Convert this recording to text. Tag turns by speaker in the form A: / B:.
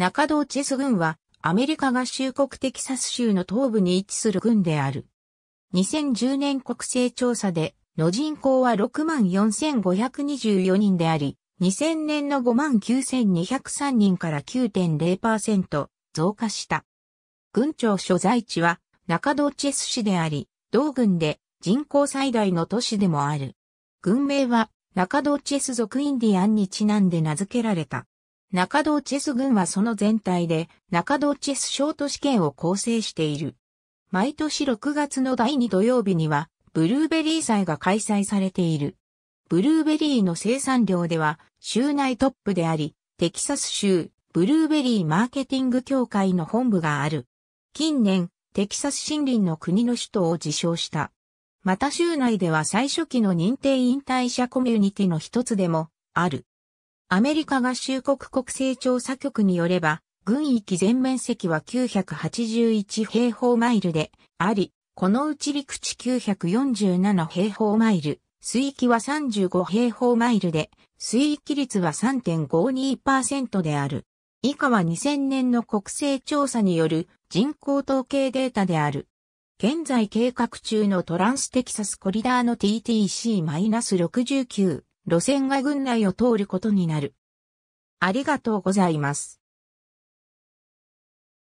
A: 中道チェス軍は、アメリカ合衆国テキサス州の東部に位置する軍である。2010年国勢調査で、の人口は64,524人であり、2000年の59,203人から9.0%増加した。軍庁所在地は中道チェス市であり、同軍で人口最大の都市でもある。軍名は中道チェス族インディアンにちなんで名付けられた。中道チェス軍はその全体で中道チェスショート試験を構成している。毎年6月の第2土曜日にはブルーベリー祭が開催されている。ブルーベリーの生産量では州内トップであり、テキサス州ブルーベリーマーケティング協会の本部がある。近年、テキサス森林の国の首都を自称した。また州内では最初期の認定引退者コミュニティの一つでもある。アメリカ合衆国国勢調査局によれば、軍域全面積は981平方マイルであり、このうち陸地947平方マイル、水域は35平方マイルで、水域率は3.52%である。以下は2000年の国勢調査による人口統計データである。現在計画中のトランステキサスコリダーの TTC-69 路線が郡内を通ることになる。ありがとうございます。